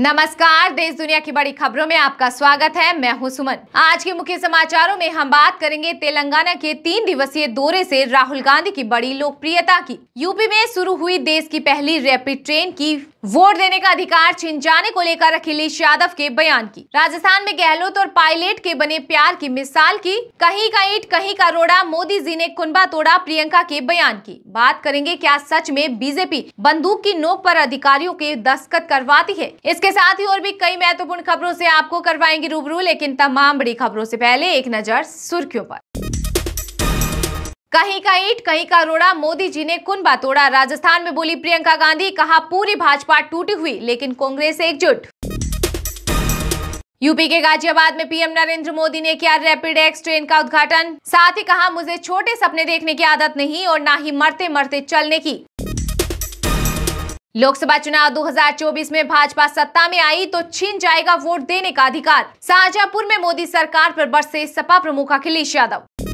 नमस्कार देश दुनिया की बड़ी खबरों में आपका स्वागत है मैं हूं सुमन आज के मुख्य समाचारों में हम बात करेंगे तेलंगाना के तीन दिवसीय दौरे से राहुल गांधी की बड़ी लोकप्रियता की यूपी में शुरू हुई देश की पहली रैपिड ट्रेन की वोट देने का अधिकार छिन जाने को लेकर अखिलेश यादव के बयान की राजस्थान में गहलोत और पायलट के बने प्यार की मिसाल की कहीं का ईट कहीं का रोड़ा मोदी जी ने कुंबा तोड़ा प्रियंका के बयान की बात करेंगे क्या सच में बीजेपी बंदूक की नोक पर अधिकारियों के दस्तखत करवाती है इसके साथ ही और भी कई महत्वपूर्ण खबरों ऐसी आपको करवाएंगे रूबरू लेकिन तमाम बड़ी खबरों ऐसी पहले एक नजर सुर्खियों आरोप कहीं का ईट कहीं का रोड़ा मोदी जी ने कुनबा तोड़ा राजस्थान में बोली प्रियंका गांधी कहा पूरी भाजपा टूटी हुई लेकिन कांग्रेस एकजुट यूपी के गाजियाबाद में पीएम नरेंद्र मोदी ने किया रैपिड एक्स ट्रेन का उद्घाटन साथ ही कहा मुझे छोटे सपने देखने की आदत नहीं और ना ही मरते मरते चलने की लोकसभा चुनाव 2024 में भाजपा सत्ता में आई तो छीन जाएगा वोट देने का अधिकार शाहजहापुर में मोदी सरकार पर बरसे सपा प्रमुख अखिलेश यादव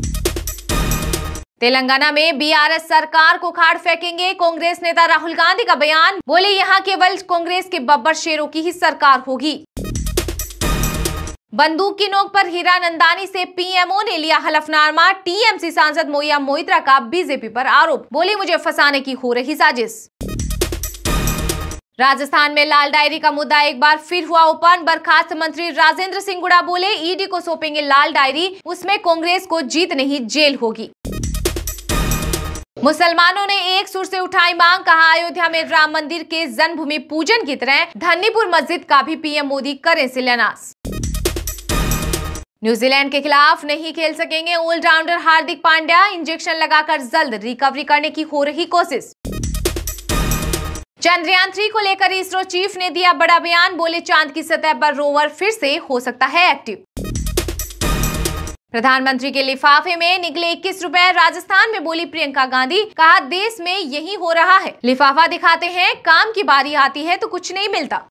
तेलंगाना में बीआरएस सरकार को खाड़ फेंकेंगे कांग्रेस नेता राहुल गांधी का बयान बोले यहां केवल कांग्रेस के बब्बर शेरों की ही सरकार होगी बंदूक की नोक पर हीरा नंदानी से पीएमओ ने लिया हलफनामा टीएमसी सांसद मोया मोइत्रा का बीजेपी पर आरोप बोले मुझे फंसाने की हो रही साजिश राजस्थान में लाल डायरी का मुद्दा एक बार फिर हुआ ओपन बर्खास्त मंत्री राजेंद्र सिंह गुड़ा बोले ईडी को सौंपेंगे लाल डायरी उसमें कांग्रेस को जीत नहीं जेल होगी मुसलमानों ने एक सुर से उठाई मांग कहा अयोध्या में राम मंदिर के जन्मभूमि पूजन की तरह धन्नीपुर मस्जिद का भी पीएम मोदी करें शिलान्यास न्यूजीलैंड के खिलाफ नहीं खेल सकेंगे ऑलराउंडर हार्दिक पांड्या इंजेक्शन लगाकर जल्द रिकवरी करने की हो रही कोशिश चंद्रयान थ्री को लेकर इसरो चीफ ने दिया बड़ा बयान बोले चांद की सतह पर रोवर फिर से हो सकता है एक्टिव प्रधानमंत्री के लिफाफे में निकले इक्कीस रुपए राजस्थान में बोली प्रियंका गांधी कहा देश में यही हो रहा है लिफाफा दिखाते हैं काम की बारी आती है तो कुछ नहीं मिलता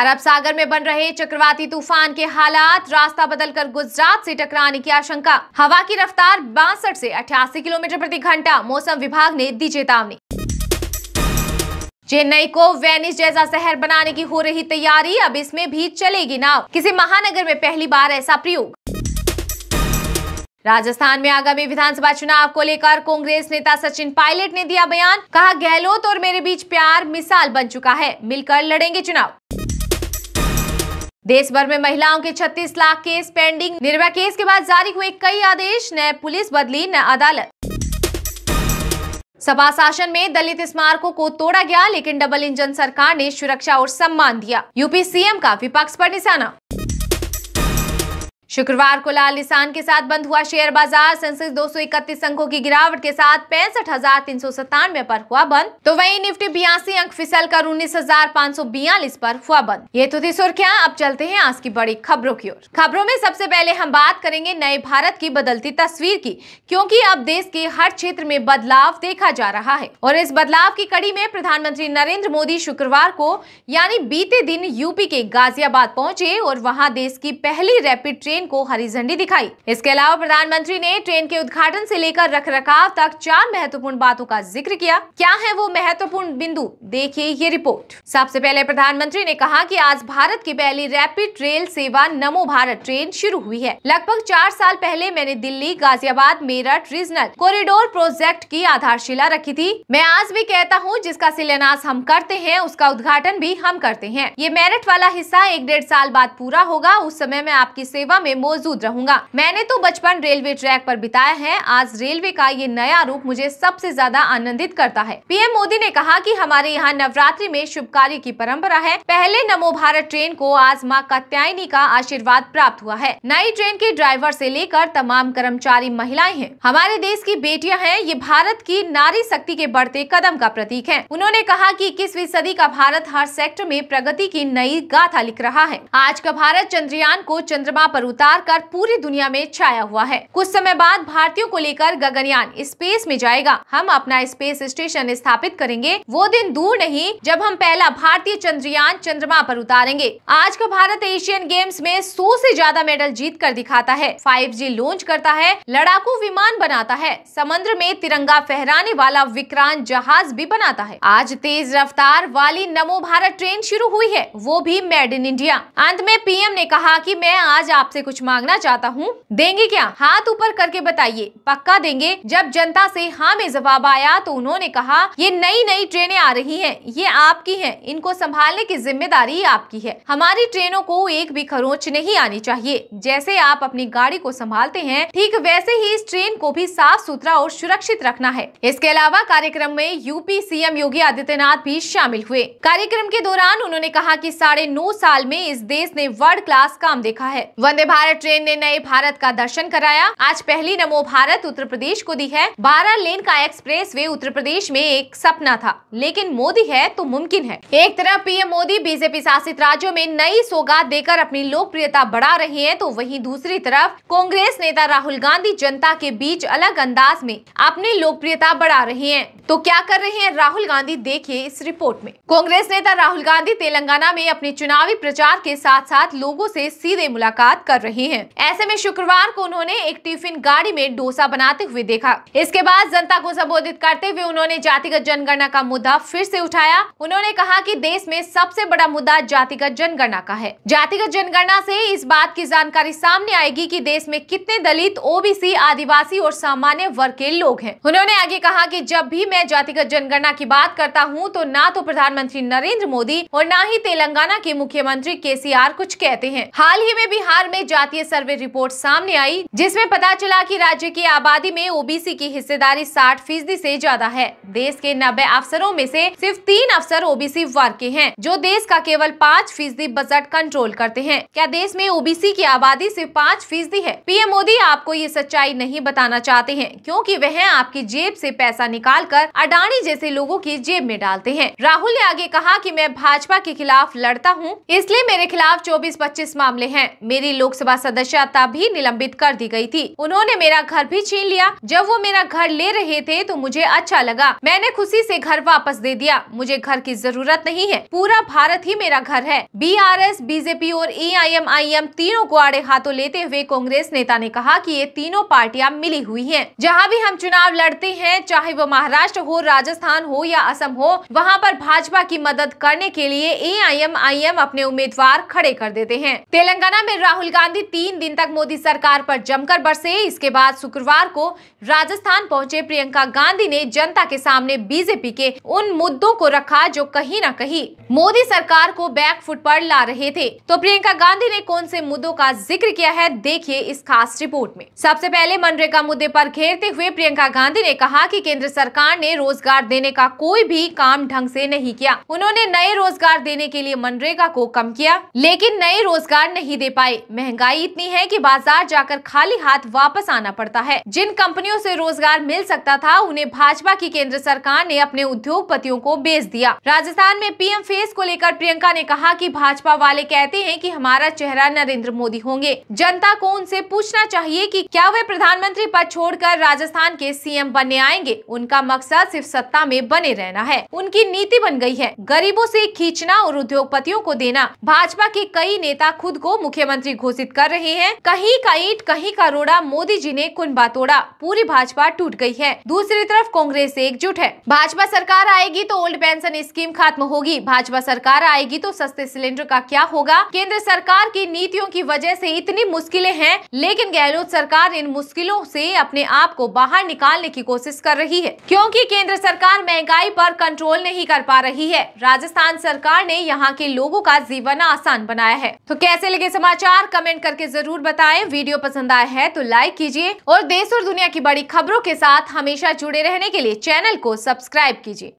अरब सागर में बन रहे चक्रवाती तूफान के हालात रास्ता बदलकर गुजरात से टकराने की आशंका हवा की रफ्तार बासठ से अठासी किलोमीटर प्रति घंटा मौसम विभाग ने दी चेतावनी चेन्नई को वेनिस जैसा शहर बनाने की हो रही तैयारी अब इसमें भी चलेगी नाव किसी महानगर में पहली बार ऐसा प्रयोग राजस्थान में आगामी विधानसभा चुनाव को लेकर कांग्रेस नेता सचिन पायलट ने दिया बयान कहा गहलोत और मेरे बीच प्यार मिसाल बन चुका है मिलकर लड़ेंगे चुनाव देश भर में महिलाओं के 36 lakh case pending Nirbhaya case के बाद जारी हुए कई आदेश न पुलिस बदली न अदालत सभा शासन में दलित स्मारकों को तोड़ा गया लेकिन डबल इंजन सरकार ने सुरक्षा और सम्मान दिया यूपी सीएम का विपक्ष पर निशाना शुक्रवार को लाल निशान के साथ बंद हुआ शेयर बाजार सेंसेक्स दो अंकों की गिरावट के साथ पैंसठ हजार तीन सौ पर हुआ बंद तो वहीं निफ्टी बयासी अंक फिसल कर उन्नीस हजार पाँच सौ हुआ बंद ये तो थी सुर्खियाँ अब चलते हैं आज की बड़ी खबरों की ओर खबरों में सबसे पहले हम बात करेंगे नए भारत की बदलती तस्वीर की क्यूँकी अब देश के हर क्षेत्र में बदलाव देखा जा रहा है और इस बदलाव की कड़ी में प्रधानमंत्री नरेंद्र मोदी शुक्रवार को यानी बीते दिन यूपी के गाजियाबाद पहुँचे और वहाँ देश की पहली रेपिड ट्रेन ट्रेन को हरी झंडी दिखाई इसके अलावा प्रधानमंत्री ने ट्रेन के उद्घाटन से लेकर रखरखाव तक चार महत्वपूर्ण बातों का जिक्र किया क्या है वो महत्वपूर्ण बिंदु देखिए ये रिपोर्ट सबसे पहले प्रधानमंत्री ने कहा की आज भारत की पहली रैपिड रेल सेवा नमो भारत ट्रेन शुरू हुई है लगभग चार साल पहले मैंने Delhi Ghaziabad Meerut regional corridor project की आधारशिला रखी थी मैं आज भी कहता हूँ जिसका शिलान्यास हम करते हैं उसका उद्घाटन भी हम करते हैं ये मेरठ वाला हिस्सा एक डेढ़ साल बाद पूरा होगा उस समय मैं आपकी सेवा में में मौजूद रहूंगा मैंने तो बचपन रेलवे ट्रैक पर बिताया है आज रेलवे का ये नया रूप मुझे सबसे ज्यादा आनंदित करता है पीएम मोदी ने कहा कि हमारे यहाँ नवरात्रि में शुभ कार्य की परंपरा है पहले नमो भारत ट्रेन को आज माँ कत्यायनी का आशीर्वाद प्राप्त हुआ है नई ट्रेन के ड्राइवर ऐसी लेकर तमाम कर्मचारी महिलाएं हैं हमारे देश की बेटियाँ हैं ये भारत की नारी शक्ति के बढ़ते कदम का प्रतीक है उन्होंने कहा की इक्कीसवीं सदी का भारत हर सेक्टर में प्रगति की नई गाथा लिख रहा है आज का भारत चंद्रयान को चंद्रमा पर कर पूरी दुनिया में छाया हुआ है कुछ समय बाद भारतीयों को लेकर गगनयान स्पेस में जाएगा हम अपना स्पेस स्टेशन स्थापित करेंगे वो दिन दूर नहीं जब हम पहला भारतीय चंद्रयान चंद्रमा पर उतारेंगे आज का भारत एशियन गेम्स में सौ से ज्यादा मेडल जीत कर दिखाता है जी लॉन्च करता है लड़ाकू विमान बनाता है समुद्र में तिरंगा फहराने वाला विक्रांत जहाज भी बनाता है आज तेज रफ्तार वाली नमो भारत ट्रेन शुरू हुई है वो भी मेड इन इंडिया अंत में पीएम ने कहा कि मैं आज आपसे कुछ मांगना चाहता हूँ देंगे क्या हाथ ऊपर करके बताइए पक्का देंगे जब जनता से हाँ में जवाब आया तो उन्होंने कहा ये नई नई ट्रेनें आ रही हैं ये आपकी हैं इनको संभालने की जिम्मेदारी आपकी है हमारी ट्रेनों को एक भी खरोच नहीं आनी चाहिए जैसे आप अपनी गाड़ी को संभालते हैं ठीक वैसे ही इस ट्रेन को भी साफ सुथरा और सुरक्षित रखना है इसके अलावा कार्यक्रम में यूपी सीएम योगी आदित्यनाथ भी शामिल हुए कार्यक्रम के दौरान उन्होंने कहा की साढ़े नौ साल में इस देश ने वर्ल्ड क्लास काम देखा है वंदे भारत भारत ट्रेन ने नए भारत का दर्शन कराया आज पहली नमो भारत उत्तर प्रदेश को दी है बारह लेन का एक्सप्रेस वे उत्तर प्रदेश में एक सपना था लेकिन मोदी है तो मुमकिन है एक तरफ पीएम मोदी बीजेपी शासित राज्यों में नई सौगात देकर अपनी लोकप्रियता बढ़ा रहे हैं तो वही दूसरी तरफ कांग्रेस नेता राहुल गांधी जनता के बीच अलग अंदाज में अपनी लोकप्रियता बढ़ा रहे हैं तो क्या कर रहे हैं राहुल गांधी देखिए इस रिपोर्ट में कांग्रेस नेता राहुल गांधी तेलंगाना में अपने चुनावी प्रचार के साथ साथ लोगों से सीधे मुलाकात कर रहे रही है ऐसे में शुक्रवार को उन्होंने एक टिफिन गाड़ी में डोसा बनाते हुए देखा इसके बाद जनता को संबोधित करते हुए उन्होंने जातिगत जनगणना का मुद्दा फिर से उठाया उन्होंने कहा कि देश में सबसे बड़ा मुद्दा जातिगत जनगणना का है जातिगत जनगणना से इस बात की जानकारी सामने आएगी कि देश में कितने दलित ओबीसी आदिवासी और सामान्य वर्ग के लोग हैं उन्होंने आगे कहा कि जब भी मैं जातिगत जनगणना की बात करता हूँ तो न तो प्रधानमंत्री नरेंद्र मोदी और न ही तेलंगाना के मुख्यमंत्री के कुछ कहते हैं हाल ही में बिहार में जनजातीय सर्वे रिपोर्ट सामने आई जिसमें पता चला कि राज्य की आबादी में ओबीसी की हिस्सेदारी 60 फीसदी ऐसी ज्यादा है देश के नब्बे अफसरों में से सिर्फ तीन अफसर ओबीसी वर्ग के हैं जो देश का केवल पाँच फीसदी बजट कंट्रोल करते हैं क्या देश में ओबीसी की आबादी सिर्फ पाँच फीसदी है पी मोदी आपको ये सच्चाई नहीं बताना चाहते है क्यूँकी वह आपकी जेब ऐसी पैसा निकाल कर अडानी जैसे लोगो की जेब में डालते हैं राहुल ने आगे कहा की मैं भाजपा के खिलाफ लड़ता हूँ इसलिए मेरे खिलाफ चौबीस पच्चीस मामले हैं मेरी लोकसभा लोकसभा सदस्यता भी निलंबित कर दी गई थी उन्होंने मेरा घर भी छीन लिया जब वो मेरा घर ले रहे थे तो मुझे अच्छा लगा मैंने खुशी से घर वापस दे दिया मुझे घर की जरूरत नहीं है पूरा भारत ही मेरा घर है बीआरएस, बीजेपी और एआईएमआईएम तीनों को आड़े हाथों लेते हुए कांग्रेस नेता ने कहा की ये तीनों पार्टियाँ मिली हुई है जहाँ भी हम चुनाव लड़ते हैं चाहे वो महाराष्ट्र हो राजस्थान हो या असम हो वहाँ पर भाजपा की मदद करने के लिए एम अपने उम्मीदवार खड़े कर देते हैं तेलंगाना में राहुल गांधी गांधी तीन दिन तक मोदी सरकार पर जमकर बरसे इसके बाद शुक्रवार को राजस्थान पहुंचे प्रियंका गांधी ने जनता के सामने बीजेपी के उन मुद्दों को रखा जो कहीं न कहीं मोदी सरकार को बैक फुट पर ला रहे थे तो प्रियंका गांधी ने कौन से मुद्दों का जिक्र किया है देखिए इस खास रिपोर्ट में सबसे पहले मनरेगा मुद्दे आरोप घेरते हुए प्रियंका गांधी ने कहा की केंद्र सरकार ने रोजगार देने का कोई भी काम ढंग ऐसी नहीं किया उन्होंने नए रोजगार देने के लिए मनरेगा को कम किया लेकिन नए रोजगार नहीं दे पाए महंगा महंगाई इतनी है कि बाजार जाकर खाली हाथ वापस आना पड़ता है जिन कंपनियों से रोजगार मिल सकता था उन्हें भाजपा की केंद्र सरकार ने अपने उद्योगपतियों को बेच दिया राजस्थान में पीएम फेस को लेकर प्रियंका ने कहा कि भाजपा वाले कहते हैं कि हमारा चेहरा नरेंद्र मोदी होंगे जनता को उनसे पूछना चाहिए की क्या वे प्रधानमंत्री पद कर राजस्थान के सीएम बनने आएंगे उनका मकसद सिर्फ सत्ता में बने रहना है उनकी नीति बन गयी है गरीबों ऐसी खींचना और उद्योगपतियों को देना भाजपा के कई नेता खुद को मुख्यमंत्री घोषित आकर्षित कर रहे हैं कहीं का ईट कहीं का रोड़ा मोदी जी ने कुनबा तोड़ा पूरी भाजपा टूट गई है दूसरी तरफ कांग्रेस एकजुट है भाजपा सरकार आएगी तो ओल्ड पेंशन स्कीम खत्म होगी भाजपा सरकार आएगी तो सस्ते सिलेंडर का क्या होगा केंद्र सरकार की नीतियों की वजह से इतनी मुश्किलें हैं लेकिन गहलोत सरकार इन मुश्किलों से अपने आप को बाहर निकालने की कोशिश कर रही है क्योंकि केंद्र सरकार महंगाई पर कंट्रोल नहीं कर पा रही है राजस्थान सरकार ने यहाँ के लोगों का जीवन आसान बनाया है तो कैसे लगे समाचार कमेंट कमेंट करके जरूर बताएं वीडियो पसंद आया है तो लाइक कीजिए और देश और दुनिया की बड़ी खबरों के साथ हमेशा जुड़े रहने के लिए चैनल को सब्सक्राइब कीजिए